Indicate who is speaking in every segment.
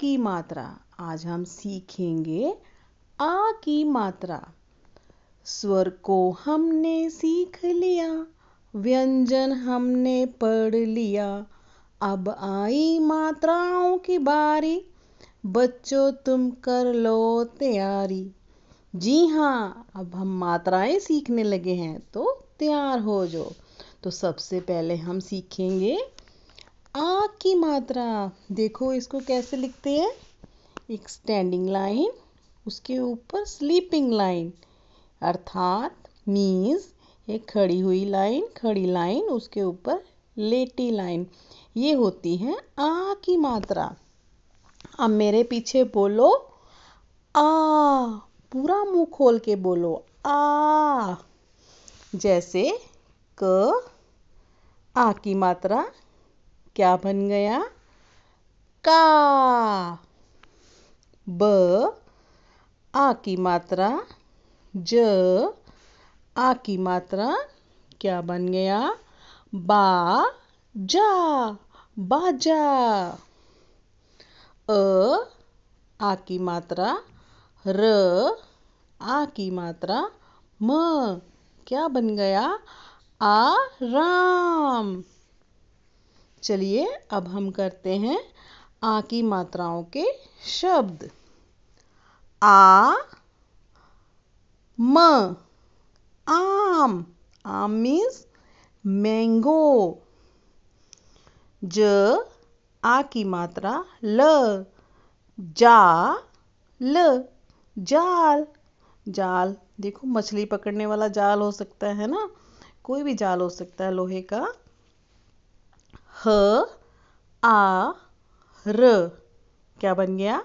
Speaker 1: की मात्रा आज हम सीखेंगे आ की मात्रा स्वर को हमने सीख लिया व्यंजन हमने पढ़ लिया अब आई मात्राओं की बारी बच्चों तुम कर लो तैयारी जी हाँ अब हम मात्राएं सीखने लगे हैं तो तैयार हो जो तो सबसे पहले हम सीखेंगे आग की मात्रा देखो इसको कैसे लिखते हैं एक स्टैंडिंग लाइन उसके ऊपर स्लीपिंग लाइन अर्थात मीन्स एक खड़ी हुई लाइन खड़ी लाइन उसके ऊपर लेटी लाइन ये होती है आ की मात्रा अब मेरे पीछे बोलो आ पूरा मुंह खोल के बोलो आ जैसे क आ की मात्रा क्या बन गया का ब आ की मात्रा ज आ की मात्रा क्या बन गया बा जा बाजा अ आ की मात्रा र आ की मात्रा म क्या बन गया आ राम चलिए अब हम करते हैं आ की मात्राओं के शब्द आ म आम आम मीन्स मैंगो ज आ की मात्रा ल जा ल जाल जाल देखो मछली पकड़ने वाला जाल हो सकता है ना कोई भी जाल हो सकता है लोहे का ह आ र क्या बन गया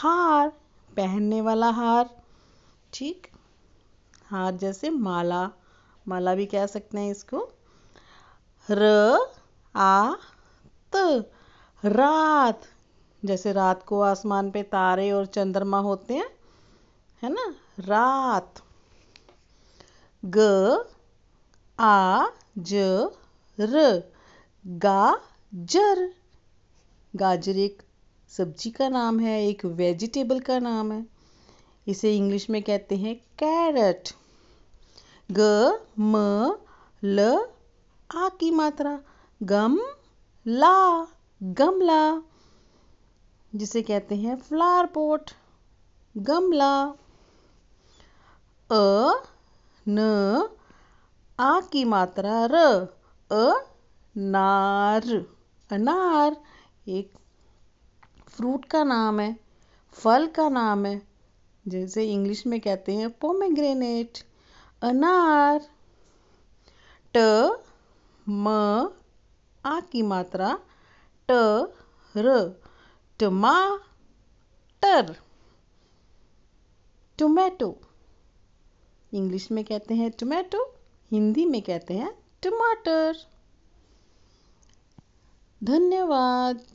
Speaker 1: हार पहनने वाला हार ठीक हार जैसे माला माला भी कह सकते हैं इसको र आ त रात जैसे रात को आसमान पे तारे और चंद्रमा होते हैं है ना रात ग आ ज र गाजर गाजर एक सब्जी का नाम है एक वेजिटेबल का नाम है इसे इंग्लिश में कहते हैं कैरेट ग म ल आ की मात्रा गम ला गमला जिसे कहते हैं फ्लावर पोट गमला अ न आ की मात्रा र अ अनार अनार एक फ्रूट का नाम है फल का नाम है जैसे इंग्लिश में कहते हैं पोमेग्रेनेट अनार ट म आ की मात्रा ट र टर टोमेटो इंग्लिश में कहते हैं टोमेटो हिंदी में कहते हैं टमाटर धन्यवाद